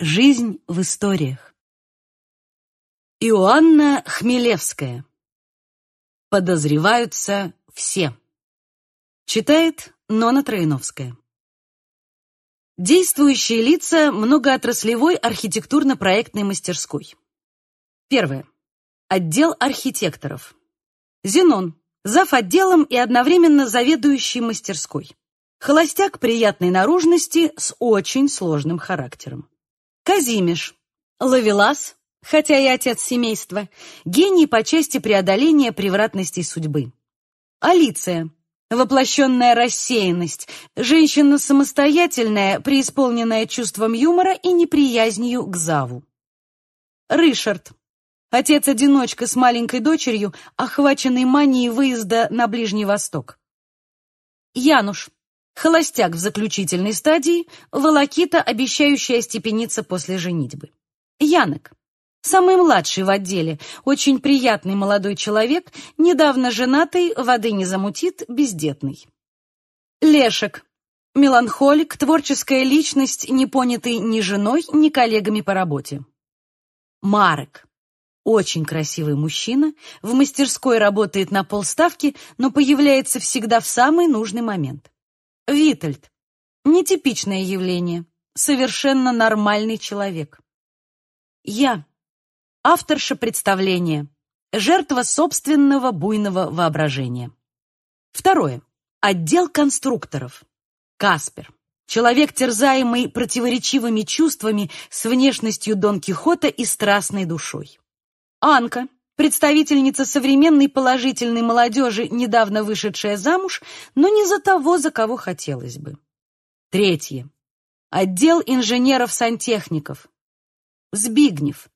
Жизнь в историях. Иоанна Хмелевская. Подозреваются все. Читает Нона Троиновская. Действующие лица многоотраслевой архитектурно-проектной мастерской. Первое. Отдел архитекторов. Зенон. Зав. отделом и одновременно заведующий мастерской. Холостяк приятной наружности с очень сложным характером. Казимеш. Лавелас, хотя и отец семейства, гений по части преодоления превратностей судьбы. Алиция. Воплощенная рассеянность, женщина самостоятельная, преисполненная чувством юмора и неприязнью к заву. Ришард. Отец-одиночка с маленькой дочерью, охваченный манией выезда на Ближний Восток. Януш холостяк в заключительной стадии, волокита, обещающая степениться после женитьбы. Янок. Самый младший в отделе, очень приятный молодой человек, недавно женатый, воды не замутит, бездетный. Лешек. Меланхолик, творческая личность, не понятый ни женой, ни коллегами по работе. Марк, Очень красивый мужчина, в мастерской работает на полставки, но появляется всегда в самый нужный момент. Витальд. Нетипичное явление. Совершенно нормальный человек. Я. Авторша представления. Жертва собственного буйного воображения. Второе. Отдел конструкторов. Каспер. Человек, терзаемый противоречивыми чувствами с внешностью Дон Кихота и страстной душой. Анка, представительница современной положительной молодежи, недавно вышедшая замуж, но не за того, за кого хотелось бы. Третье. Отдел инженеров-сантехников. Збигнев.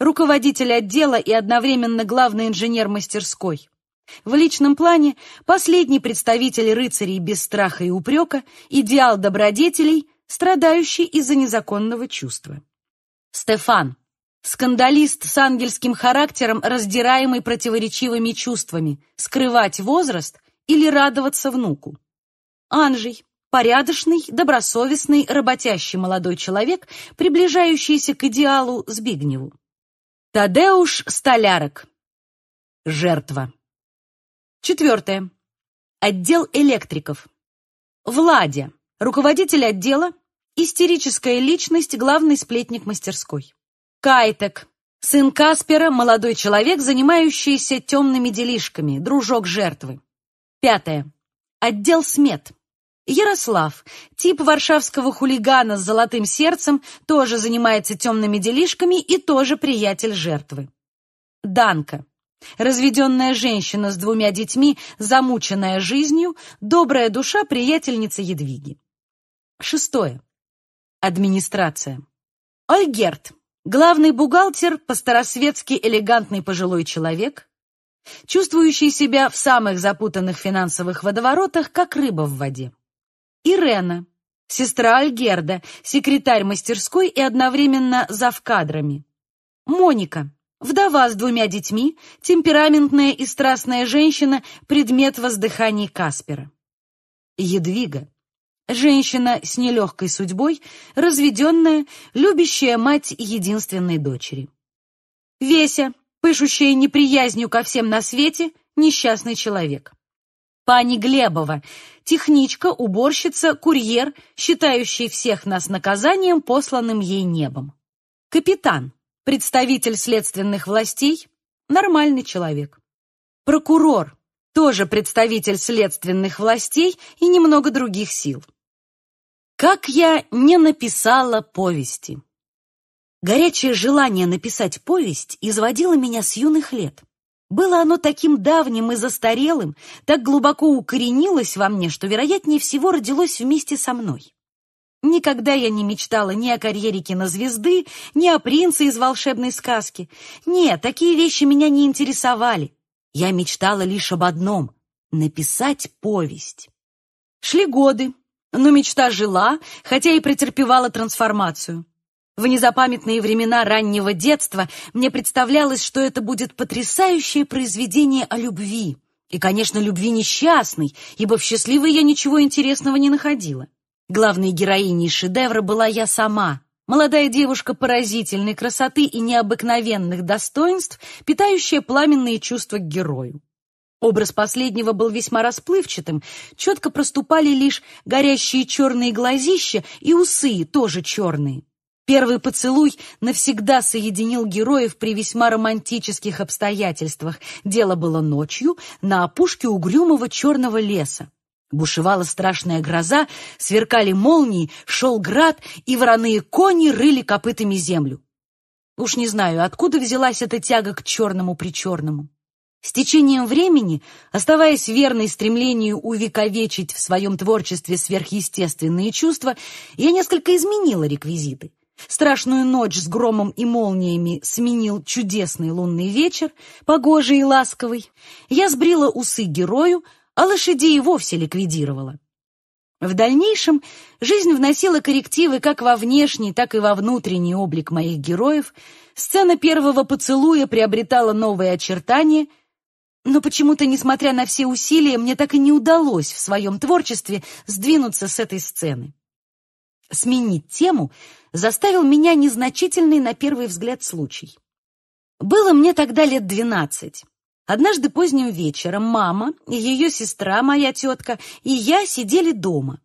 Руководитель отдела и одновременно главный инженер мастерской. В личном плане последний представитель рыцарей без страха и упрека, идеал добродетелей, страдающий из-за незаконного чувства. Стефан. Скандалист с ангельским характером, раздираемый противоречивыми чувствами, скрывать возраст или радоваться внуку. Анжей – порядочный, добросовестный, работящий молодой человек, приближающийся к идеалу Збигневу. Тадеуш Столярок. Жертва. Четвертое. Отдел электриков. Владя, руководитель отдела, истерическая личность, главный сплетник мастерской. Кайтек. Сын Каспера, молодой человек, занимающийся темными делишками, дружок жертвы. Пятое. Отдел смет. Ярослав, тип варшавского хулигана с золотым сердцем, тоже занимается темными делишками и тоже приятель жертвы. Данка. Разведенная женщина с двумя детьми, замученная жизнью, добрая душа приятельница Едвиги. Шестое. Администрация. Ольгерт. Главный бухгалтер — постаросветский элегантный пожилой человек, чувствующий себя в самых запутанных финансовых водоворотах, как рыба в воде. Ирена, сестра Альгерда, секретарь мастерской и одновременно завкадрами. Моника, вдова с двумя детьми, темпераментная и страстная женщина, предмет воздыханий Каспера. Едвига, Женщина с нелегкой судьбой, разведенная, любящая мать единственной дочери. Веся, пышущая неприязнью ко всем на свете, несчастный человек. Пани Глебова, техничка, уборщица, курьер, считающий всех нас наказанием, посланным ей небом. Капитан, представитель следственных властей, нормальный человек. Прокурор, тоже представитель следственных властей и немного других сил. Как я не написала повести. Горячее желание написать повесть изводило меня с юных лет. Было оно таким давним и застарелым, так глубоко укоренилось во мне, что, вероятнее всего, родилось вместе со мной. Никогда я не мечтала ни о карьере кинозвезды, ни о принце из волшебной сказки. Нет, такие вещи меня не интересовали. Я мечтала лишь об одном — написать повесть. Шли годы, но мечта жила, хотя и претерпевала трансформацию. В незапамятные времена раннего детства мне представлялось, что это будет потрясающее произведение о любви. И, конечно, любви несчастной, ибо в счастливой я ничего интересного не находила. Главной героиней шедевра была я сама, молодая девушка поразительной красоты и необыкновенных достоинств, питающая пламенные чувства к герою. Образ последнего был весьма расплывчатым, четко проступали лишь горящие черные глазища и усы, тоже черные. Первый поцелуй навсегда соединил героев при весьма романтических обстоятельствах. Дело было ночью на опушке угрюмого черного леса. Бушевала страшная гроза, сверкали молнии, шел град, и вороные кони рыли копытами землю. Уж не знаю, откуда взялась эта тяга к черному-причерному. С течением времени, оставаясь верной стремлению увековечить в своем творчестве сверхъестественные чувства, я несколько изменила реквизиты. Страшную ночь с громом и молниями сменил чудесный лунный вечер, погожий и ласковый. Я сбрила усы герою, а лошадей вовсе ликвидировала. В дальнейшем жизнь вносила коррективы как во внешний, так и во внутренний облик моих героев. Сцена первого поцелуя приобретала новые очертания — но почему-то, несмотря на все усилия, мне так и не удалось в своем творчестве сдвинуться с этой сцены. Сменить тему заставил меня незначительный на первый взгляд случай. Было мне тогда лет двенадцать. Однажды поздним вечером мама, ее сестра, моя тетка и я сидели дома.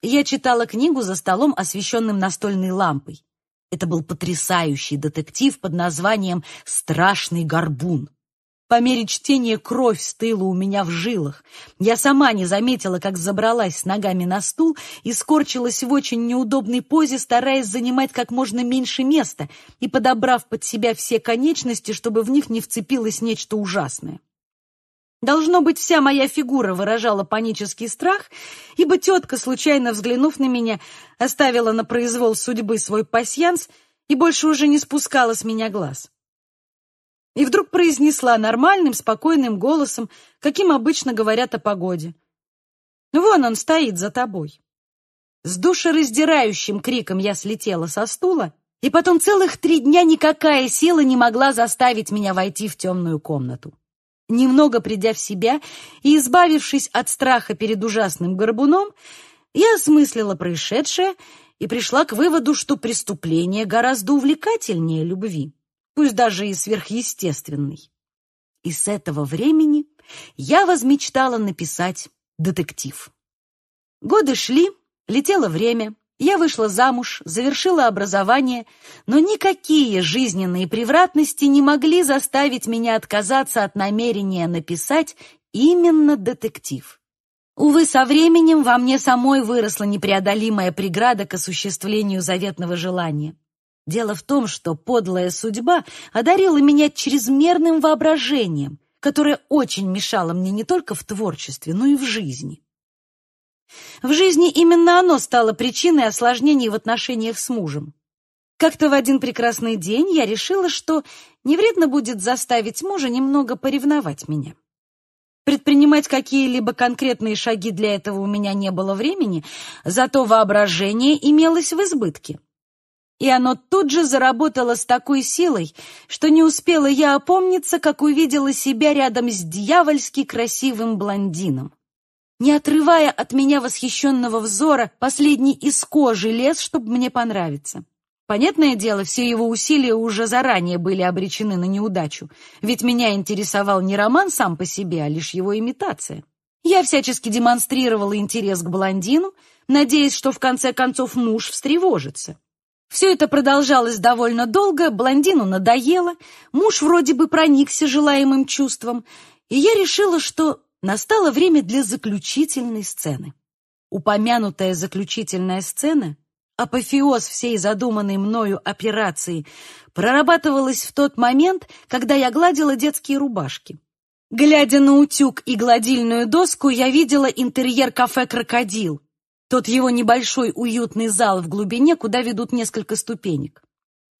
Я читала книгу за столом, освещенным настольной лампой. Это был потрясающий детектив под названием «Страшный горбун». По мере чтения кровь стыла у меня в жилах. Я сама не заметила, как забралась с ногами на стул и скорчилась в очень неудобной позе, стараясь занимать как можно меньше места и подобрав под себя все конечности, чтобы в них не вцепилось нечто ужасное. Должно быть, вся моя фигура выражала панический страх, ибо тетка, случайно взглянув на меня, оставила на произвол судьбы свой пасьянс и больше уже не спускала с меня глаз. И вдруг произнесла нормальным, спокойным голосом, каким обычно говорят о погоде. «Вон он стоит за тобой». С душераздирающим криком я слетела со стула, и потом целых три дня никакая сила не могла заставить меня войти в темную комнату. Немного придя в себя и избавившись от страха перед ужасным горбуном, я осмыслила происшедшее и пришла к выводу, что преступление гораздо увлекательнее любви пусть даже и сверхъестественный. И с этого времени я возмечтала написать детектив. Годы шли, летело время, я вышла замуж, завершила образование, но никакие жизненные превратности не могли заставить меня отказаться от намерения написать именно детектив. Увы, со временем во мне самой выросла непреодолимая преграда к осуществлению заветного желания. Дело в том, что подлая судьба одарила меня чрезмерным воображением, которое очень мешало мне не только в творчестве, но и в жизни. В жизни именно оно стало причиной осложнений в отношениях с мужем. Как-то в один прекрасный день я решила, что не вредно будет заставить мужа немного поревновать меня. Предпринимать какие-либо конкретные шаги для этого у меня не было времени, зато воображение имелось в избытке и оно тут же заработало с такой силой, что не успела я опомниться, как увидела себя рядом с дьявольски красивым блондином. Не отрывая от меня восхищенного взора, последний из кожи лез, чтобы мне понравиться. Понятное дело, все его усилия уже заранее были обречены на неудачу, ведь меня интересовал не роман сам по себе, а лишь его имитация. Я всячески демонстрировала интерес к блондину, надеясь, что в конце концов муж встревожится. Все это продолжалось довольно долго, блондину надоело, муж вроде бы проникся желаемым чувством, и я решила, что настало время для заключительной сцены. Упомянутая заключительная сцена, апофеоз всей задуманной мною операции, прорабатывалась в тот момент, когда я гладила детские рубашки. Глядя на утюг и гладильную доску, я видела интерьер кафе «Крокодил», тот его небольшой уютный зал в глубине, куда ведут несколько ступенек.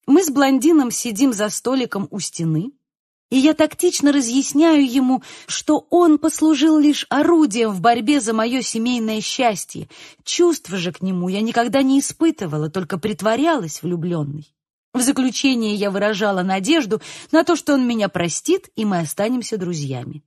Мы с блондином сидим за столиком у стены, и я тактично разъясняю ему, что он послужил лишь орудием в борьбе за мое семейное счастье. Чувства же к нему я никогда не испытывала, только притворялась влюбленной. В заключение я выражала надежду на то, что он меня простит, и мы останемся друзьями.